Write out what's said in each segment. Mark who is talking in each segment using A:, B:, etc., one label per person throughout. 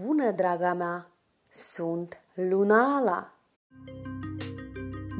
A: Bună, draga mea! Sunt Lunala!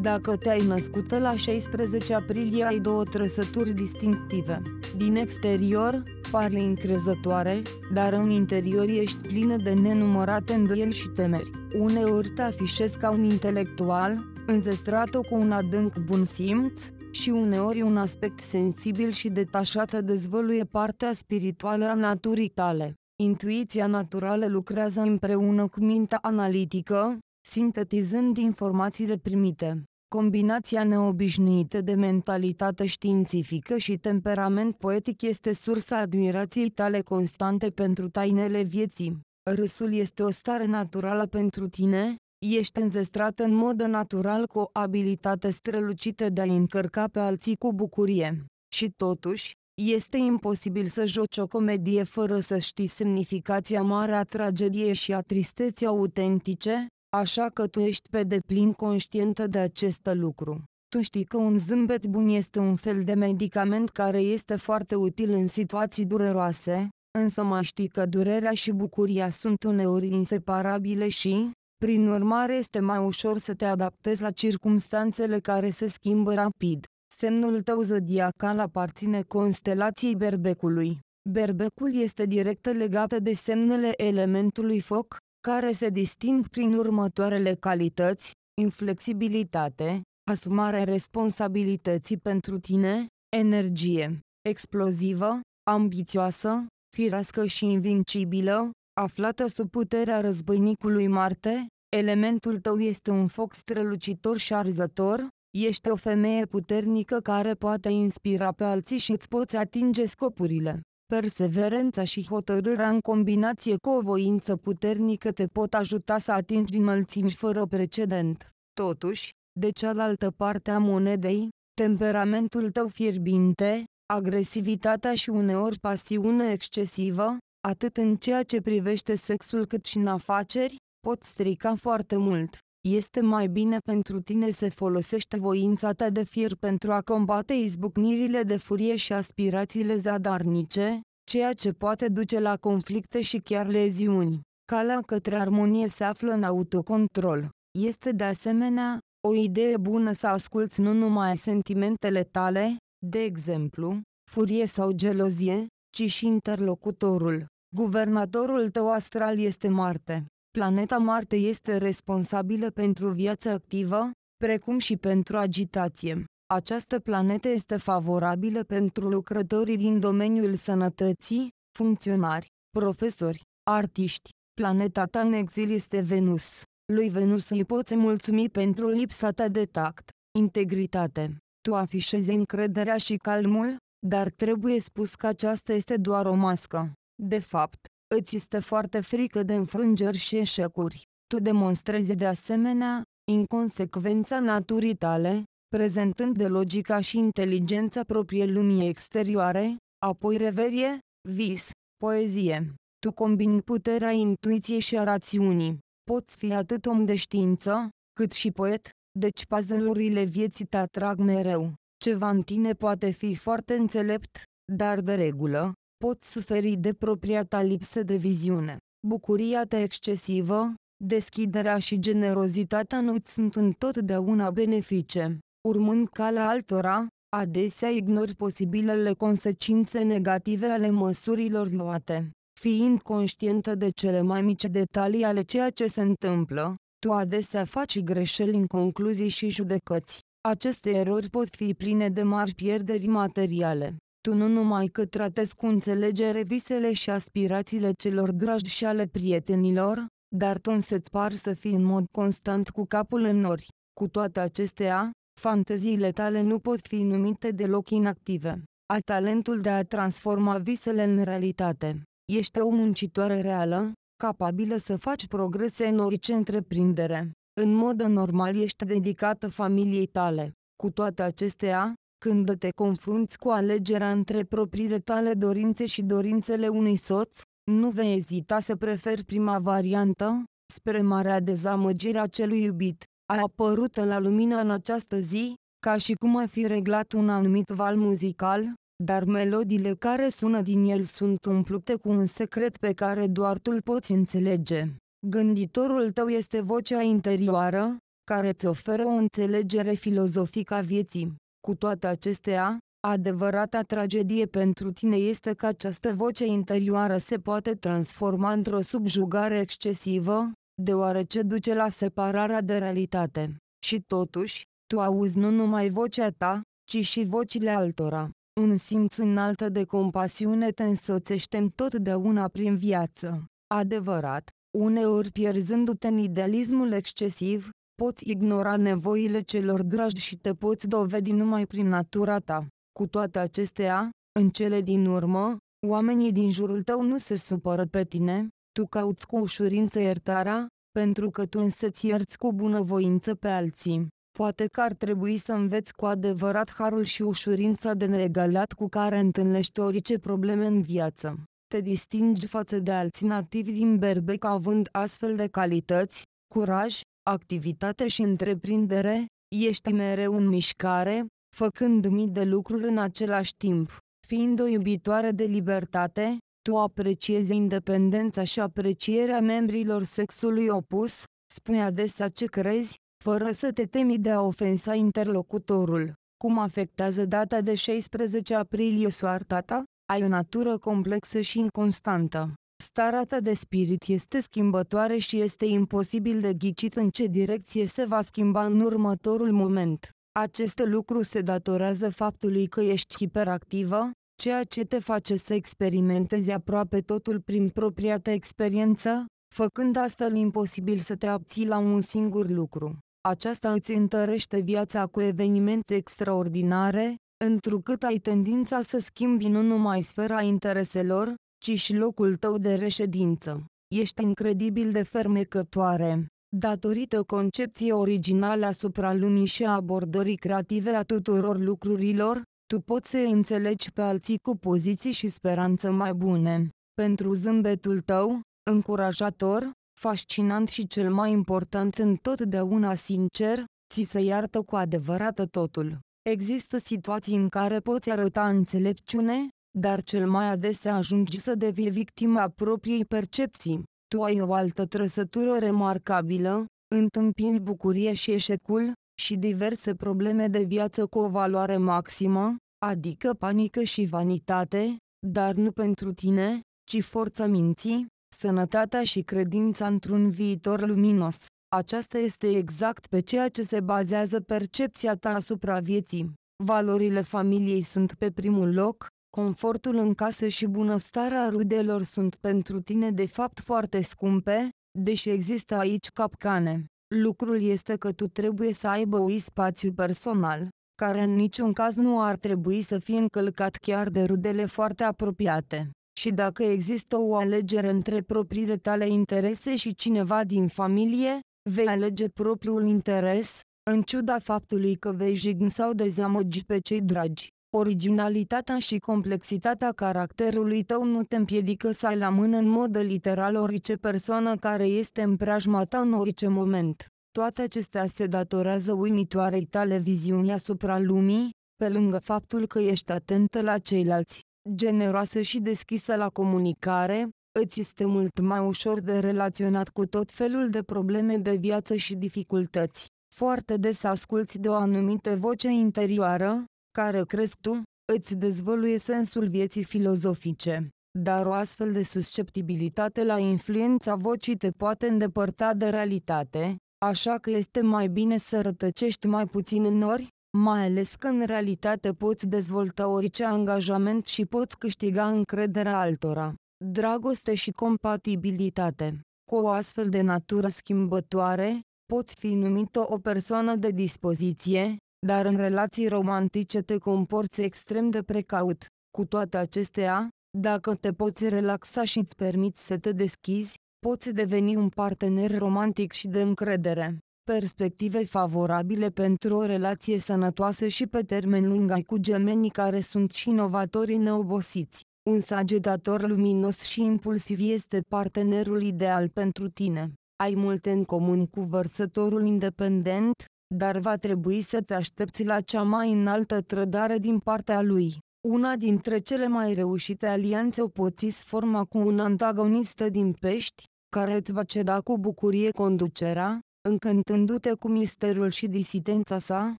A: Dacă te-ai născut la 16 aprilie, ai două trăsături distinctive. Din exterior, pare încrezătoare, dar în interior ești plină de nenumărate îndoieli și temeri. Uneori te afișezi ca un intelectual, înzestrat cu un adânc bun simț, și uneori un aspect sensibil și detașat dezvăluie partea spirituală a naturii tale. Intuiția naturală lucrează împreună cu mintea analitică, sintetizând informațiile primite. Combinația neobișnuită de mentalitate științifică și temperament poetic este sursa admirației tale constante pentru tainele vieții. Râsul este o stare naturală pentru tine, ești înzestrat în mod natural cu o abilitate strălucită de a încărca pe alții cu bucurie. Și totuși, este imposibil să joci o comedie fără să știi semnificația mare a tragediei și a tristeții autentice, așa că tu ești pe deplin conștientă de acest lucru. Tu știi că un zâmbet bun este un fel de medicament care este foarte util în situații dureroase, însă mai știi că durerea și bucuria sunt uneori inseparabile și, prin urmare este mai ușor să te adaptezi la circumstanțele care se schimbă rapid. Semnul tău zodiacal aparține constelației berbecului. Berbecul este direct legat de semnele elementului foc, care se disting prin următoarele calități, inflexibilitate, asumare responsabilității pentru tine, energie, explozivă, ambițioasă, firească și invincibilă, aflată sub puterea războinicului Marte, elementul tău este un foc strălucitor și arzător, Ești o femeie puternică care poate inspira pe alții și îți poți atinge scopurile. Perseverența și hotărârea în combinație cu o voință puternică te pot ajuta să atingi înălțimi fără precedent. Totuși, de cealaltă parte a monedei, temperamentul tău fierbinte, agresivitatea și uneori pasiune excesivă, atât în ceea ce privește sexul cât și în afaceri, pot strica foarte mult. Este mai bine pentru tine să folosești voința ta de fier pentru a combate izbucnirile de furie și aspirațiile zadarnice, ceea ce poate duce la conflicte și chiar leziuni. Calea către armonie se află în autocontrol. Este de asemenea, o idee bună să asculți nu numai sentimentele tale, de exemplu, furie sau gelozie, ci și interlocutorul. Guvernatorul tău astral este Marte. Planeta Marte este responsabilă pentru viața activă, precum și pentru agitație. Această planetă este favorabilă pentru lucrătorii din domeniul sănătății, funcționari, profesori, artiști. Planeta ta în exil este Venus. Lui Venus îi poți mulțumi pentru lipsa ta de tact, integritate. Tu afișezi încrederea și calmul, dar trebuie spus că aceasta este doar o mască. De fapt, Îți este foarte frică de înfrângeri și eșecuri. Tu demonstrezi de asemenea inconsecvența naturii tale, prezentând de logica și inteligența propriei lumii exterioare, apoi reverie, vis, poezie. Tu combini puterea intuiției și a rațiunii. Poți fi atât om de știință, cât și poet, deci puzzle vieții te atrag mereu. Ceva în tine poate fi foarte înțelept, dar de regulă, poți suferi de propria ta lipsă de viziune. Bucuria ta excesivă, deschiderea și generozitatea nu îți sunt întotdeauna benefice. Urmând calea altora, adesea ignori posibilele consecințe negative ale măsurilor luate. Fiind conștientă de cele mai mici detalii ale ceea ce se întâmplă, tu adesea faci greșeli în concluzii și judecăți. Aceste erori pot fi pline de mari pierderi materiale. Tu nu numai că tratezi cu înțelegere visele și aspirațiile celor dragi și ale prietenilor, dar tu însă-ți par să fii în mod constant cu capul în nori. Cu toate acestea, fanteziile tale nu pot fi numite deloc inactive. Ai talentul de a transforma visele în realitate. Ești o muncitoare reală, capabilă să faci progrese în orice întreprindere. În mod normal ești dedicată familiei tale. Cu toate acestea, când te confrunți cu alegerea între propriile tale dorințe și dorințele unui soț, nu vei ezita să preferi prima variantă, spre marea dezamăgire a celui iubit. A apărut la lumină în această zi, ca și cum a fi reglat un anumit val muzical, dar melodiile care sună din el sunt umplute cu un secret pe care doar tu îl poți înțelege. Gânditorul tău este vocea interioară, care îți oferă o înțelegere filozofică a vieții. Cu toate acestea, adevărata tragedie pentru tine este că această voce interioară se poate transforma într-o subjugare excesivă, deoarece duce la separarea de realitate. Și totuși, tu auzi nu numai vocea ta, ci și vocile altora. Un simț înalt de compasiune te însoțește întotdeauna prin viață. Adevărat, uneori pierzându-te în idealismul excesiv, poți ignora nevoile celor dragi și te poți dovedi numai prin natura ta. Cu toate acestea, în cele din urmă, oamenii din jurul tău nu se supără pe tine, tu cauți cu ușurință iertarea, pentru că tu însă-ți ierți cu bunăvoință pe alții. Poate că ar trebui să înveți cu adevărat harul și ușurința de neegalat cu care întâlnești orice probleme în viață. Te distingi față de alții nativi din Berbec având astfel de calități, curaj, activitate și întreprindere, ești mereu în mișcare, făcând mii de lucruri în același timp. Fiind o iubitoare de libertate, tu apreciezi independența și aprecierea membrilor sexului opus, spui adesea ce crezi, fără să te temi de a ofensa interlocutorul. Cum afectează data de 16 aprilie soarta ta? Ai o natură complexă și inconstantă. Starea ta de spirit este schimbătoare și este imposibil de ghicit în ce direcție se va schimba în următorul moment. Aceste lucruri se datorează faptului că ești hiperactivă, ceea ce te face să experimentezi aproape totul prin propria ta experiență, făcând astfel imposibil să te abții la un singur lucru. Aceasta îți întărește viața cu evenimente extraordinare, întrucât ai tendința să schimbi nu numai sfera intereselor, ci și locul tău de reședință. Ești incredibil de fermecătoare. Datorită concepției originale asupra lumii și a abordării creative a tuturor lucrurilor, tu poți să înțelegi pe alții cu poziții și speranță mai bune. Pentru zâmbetul tău, încurajator, fascinant și cel mai important întotdeauna sincer, ți se iartă cu adevărat totul. Există situații în care poți arăta înțelepciune, dar cel mai adesea ajungi să devii victima propriei percepții. Tu ai o altă trăsătură remarcabilă, întâmpind bucurie și eșecul, și diverse probleme de viață cu o valoare maximă, adică panică și vanitate, dar nu pentru tine, ci forța minții, sănătatea și credința într-un viitor luminos. Aceasta este exact pe ceea ce se bazează percepția ta asupra vieții. Valorile familiei sunt pe primul loc, Confortul în casă și bunăstarea rudelor sunt pentru tine de fapt foarte scumpe, deși există aici capcane. Lucrul este că tu trebuie să aibă un spațiu personal, care în niciun caz nu ar trebui să fie încălcat chiar de rudele foarte apropiate. Și dacă există o alegere între propriile tale interese și cineva din familie, vei alege propriul interes, în ciuda faptului că vei jigni sau dezamăgi pe cei dragi. Originalitatea și complexitatea caracterului tău nu te împiedică să ai la mână în mod literal orice persoană care este în preajma ta în orice moment. Toate acestea se datorează uimitoarei tale viziuni asupra lumii, pe lângă faptul că ești atentă la ceilalți, generoasă și deschisă la comunicare, îți este mult mai ușor de relaționat cu tot felul de probleme de viață și dificultăți. Foarte des asculți de o anumită voce interioară, care crezi tu, îți dezvăluie sensul vieții filozofice. Dar o astfel de susceptibilitate la influența vocii te poate îndepărta de realitate, așa că este mai bine să rătăcești mai puțin în nori, mai ales că în realitate poți dezvolta orice angajament și poți câștiga încrederea altora. Dragoste și compatibilitate Cu o astfel de natură schimbătoare, poți fi numită o persoană de dispoziție, dar în relații romantice te comporți extrem de precaut. Cu toate acestea, dacă te poți relaxa și îți permiți să te deschizi, poți deveni un partener romantic și de încredere. Perspective favorabile pentru o relație sănătoasă și pe termen lung ai cu gemenii care sunt și inovatori neobosiți. Un sagetator luminos și impulsiv este partenerul ideal pentru tine. Ai multe în comun cu vărsătorul independent, dar va trebui să te aștepți la cea mai înaltă trădare din partea lui. Una dintre cele mai reușite alianțe o poți forma cu un antagonist din pești, care îți va ceda cu bucurie conducerea, încântându-te cu misterul și disidența sa,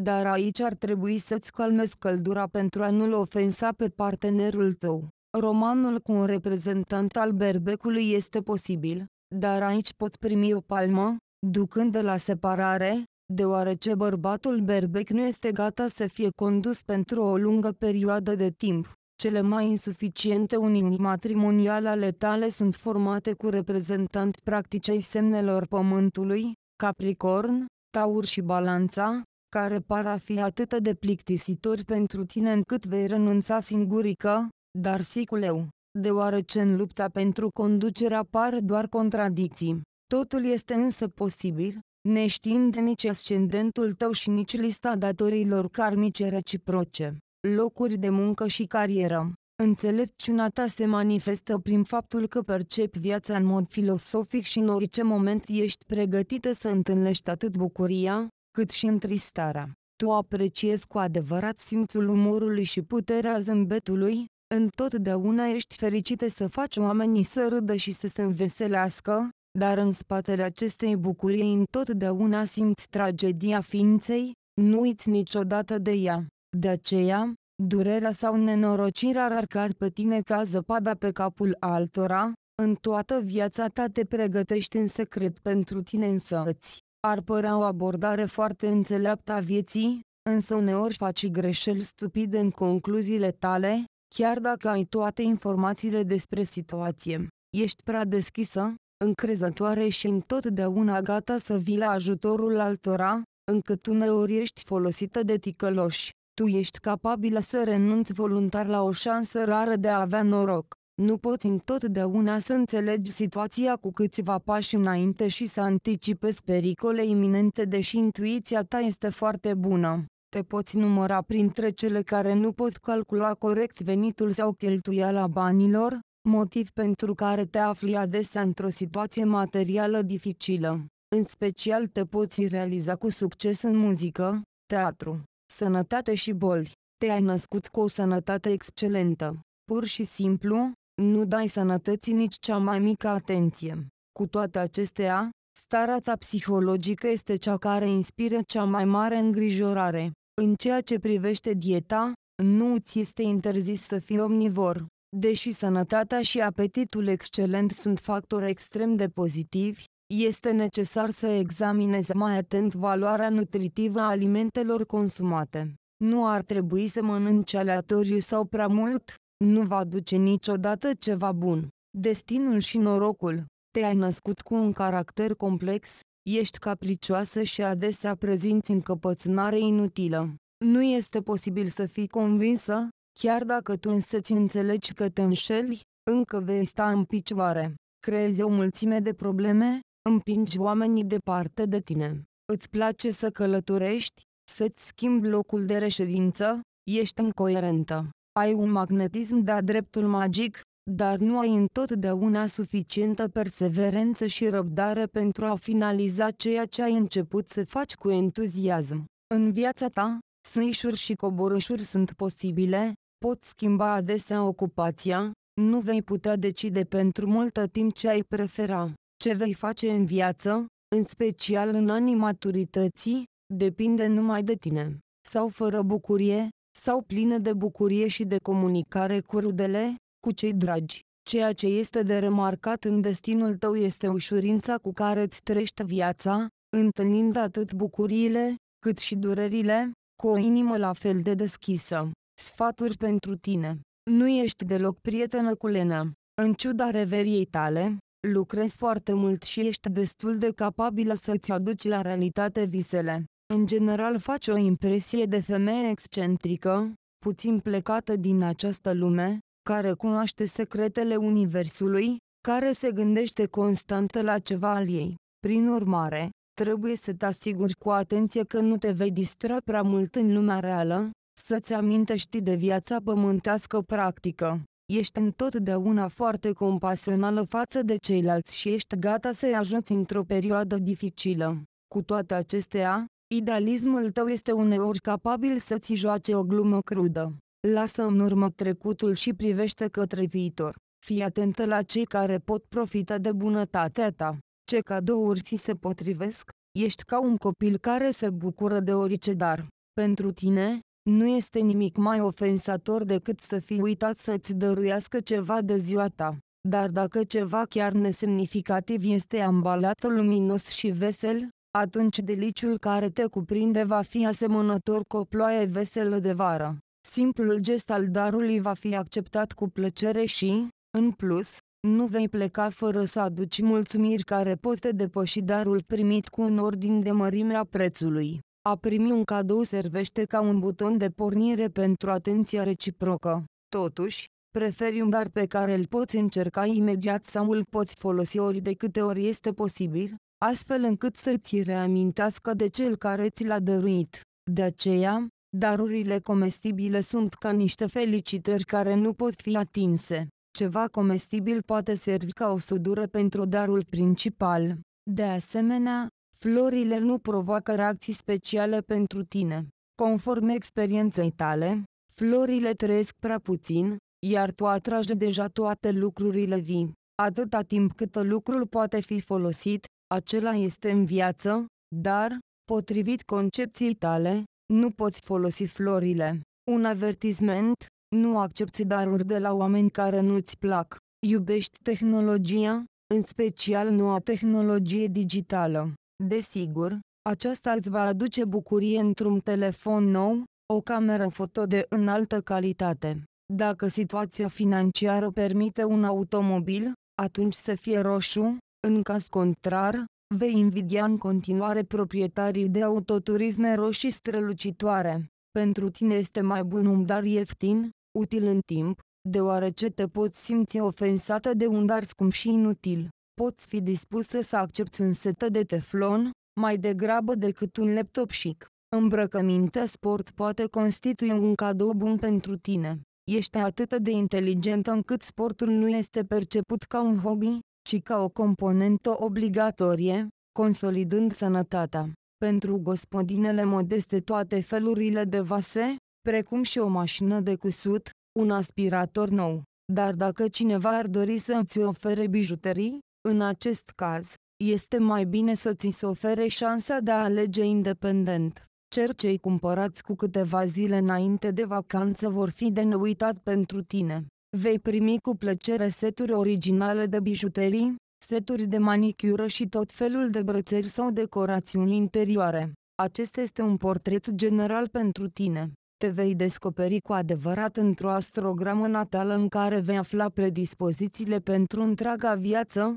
A: dar aici ar trebui să-ți calmezi căldura pentru a nu-l ofensa pe partenerul tău. Romanul cu un reprezentant al berbecului este posibil, dar aici poți primi o palmă, ducând de la separare, deoarece bărbatul berbec nu este gata să fie condus pentru o lungă perioadă de timp. Cele mai insuficiente unii matrimoniale ale tale sunt formate cu reprezentanți practicei semnelor pământului, Capricorn, Taur și Balanța, care par a fi atât de plictisitori pentru tine încât vei renunța singurică, dar siculeu, deoarece în lupta pentru conducere apar doar contradicții. Totul este însă posibil, neștiind nici ascendentul tău și nici lista datorilor karmice reciproce, locuri de muncă și carieră. Înțelepciunea ta se manifestă prin faptul că percepi viața în mod filosofic și în orice moment ești pregătită să întâlnești atât bucuria, cât și întristarea. Tu apreciezi cu adevărat simțul umorului și puterea zâmbetului, întotdeauna ești fericită să faci oamenii să râdă și să se înveselească, dar în spatele acestei bucurii întotdeauna simți tragedia ființei, nu uiți niciodată de ea. De aceea, durerea sau nenorocirea ar cad pe tine ca zăpada pe capul altora, în toată viața ta te pregătești în secret pentru tine însăți. Ar părea o abordare foarte înțeleaptă a vieții, însă uneori faci greșeli stupide în concluziile tale, chiar dacă ai toate informațiile despre situație. Ești prea deschisă, încrezătoare și întotdeauna gata să vii la ajutorul altora, încât uneori ești folosită de ticăloși. Tu ești capabilă să renunți voluntar la o șansă rară de a avea noroc. Nu poți întotdeauna să înțelegi situația cu câțiva pași înainte și să anticipezi pericole iminente deși intuiția ta este foarte bună. Te poți număra printre cele care nu pot calcula corect venitul sau cheltuiala banilor, motiv pentru care te afli adesea într-o situație materială dificilă. În special te poți realiza cu succes în muzică, teatru, sănătate și boli. Te-ai născut cu o sănătate excelentă. Pur și simplu, nu dai sănătății nici cea mai mică atenție. Cu toate acestea, starea ta psihologică este cea care inspiră cea mai mare îngrijorare. În ceea ce privește dieta, nu ți este interzis să fii omnivor. Deși sănătatea și apetitul excelent sunt factori extrem de pozitivi, este necesar să examinezi mai atent valoarea nutritivă a alimentelor consumate. Nu ar trebui să mănânci aleatoriu sau prea mult, nu va duce niciodată ceva bun. Destinul și norocul. Te-ai născut cu un caracter complex, ești capricioasă și adesea prezinți încăpățânare inutilă. Nu este posibil să fii convinsă, Chiar dacă tu însă-ți înțelegi că te înșeli, încă vei sta în picioare. Creezi o mulțime de probleme, împingi oamenii departe de tine. Îți place să călătorești, să-ți schimbi locul de reședință, ești incoerentă. Ai un magnetism de-a dreptul magic, dar nu ai întotdeauna suficientă perseverență și răbdare pentru a finaliza ceea ce ai început să faci cu entuziasm. În viața ta, sâișuri și coborâșuri sunt posibile, pot schimba adesea ocupația, nu vei putea decide pentru multă timp ce ai prefera. Ce vei face în viață, în special în anii maturității, depinde numai de tine. Sau fără bucurie, sau plină de bucurie și de comunicare cu rudele, cu cei dragi. Ceea ce este de remarcat în destinul tău este ușurința cu care îți trăiești viața, întâlnind atât bucuriile, cât și durerile, cu o inimă la fel de deschisă. Sfaturi pentru tine. Nu ești deloc prietenă cu Lena. În ciuda reveriei tale, lucrezi foarte mult și ești destul de capabilă să-ți aduci la realitate visele. În general faci o impresie de femeie excentrică, puțin plecată din această lume, care cunoaște secretele universului, care se gândește constant la ceva al ei. Prin urmare, trebuie să te asiguri cu atenție că nu te vei distra prea mult în lumea reală, să-ți amintești de viața pământească practică. Ești întotdeauna foarte compasională față de ceilalți și ești gata să-i ajuți într-o perioadă dificilă. Cu toate acestea, idealismul tău este uneori capabil să-ți joace o glumă crudă. Lasă în urmă trecutul și privește către viitor. Fii atentă la cei care pot profita de bunătatea ta. Ce cadouri ți se potrivesc? Ești ca un copil care se bucură de orice dar. Pentru tine, nu este nimic mai ofensator decât să fii uitat să-ți dăruiască ceva de ziua ta. Dar dacă ceva chiar nesemnificativ este ambalat luminos și vesel, atunci deliciul care te cuprinde va fi asemănător cu o ploaie veselă de vară. Simplul gest al darului va fi acceptat cu plăcere și, în plus, nu vei pleca fără să aduci mulțumiri care pot depăși darul primit cu un ordin de mărime a prețului. A primi un cadou servește ca un buton de pornire pentru atenția reciprocă. Totuși, preferi un dar pe care îl poți încerca imediat sau îl poți folosi ori de câte ori este posibil, astfel încât să-ți reamintească de cel care ți l-a dăruit. De aceea, darurile comestibile sunt ca niște felicitări care nu pot fi atinse. Ceva comestibil poate servi ca o sudură pentru darul principal. De asemenea, Florile nu provoacă reacții speciale pentru tine. Conform experienței tale, florile trăiesc prea puțin, iar tu atragi deja toate lucrurile vii. Atâta timp cât lucrul poate fi folosit, acela este în viață, dar, potrivit concepției tale, nu poți folosi florile. Un avertisment, nu accepti daruri de la oameni care nu-ți plac. Iubești tehnologia, în special noua tehnologie digitală. Desigur, aceasta îți va aduce bucurie într-un telefon nou, o cameră foto de înaltă calitate. Dacă situația financiară permite un automobil, atunci să fie roșu, în caz contrar, vei invidia în continuare proprietarii de autoturisme roșii strălucitoare. Pentru tine este mai bun un dar ieftin, util în timp, deoarece te poți simți ofensată de un dar scump și inutil poți fi dispusă să accepti un set de teflon, mai degrabă decât un laptop chic. Îmbrăcămintea sport poate constitui un cadou bun pentru tine. Ești atât de inteligentă încât sportul nu este perceput ca un hobby, ci ca o componentă obligatorie, consolidând sănătatea. Pentru gospodinele modeste toate felurile de vase, precum și o mașină de cusut, un aspirator nou. Dar dacă cineva ar dori să îți ofere bijuterii, în acest caz, este mai bine să ți se ofere șansa de a alege independent. Cer cei cumpărați cu câteva zile înainte de vacanță vor fi de neuitat pentru tine. Vei primi cu plăcere seturi originale de bijuterii, seturi de manicură și tot felul de brățări sau decorațiuni interioare. Acesta este un portret general pentru tine. Te vei descoperi cu adevărat într-o astrogramă natală în care vei afla predispozițiile pentru întreaga viață,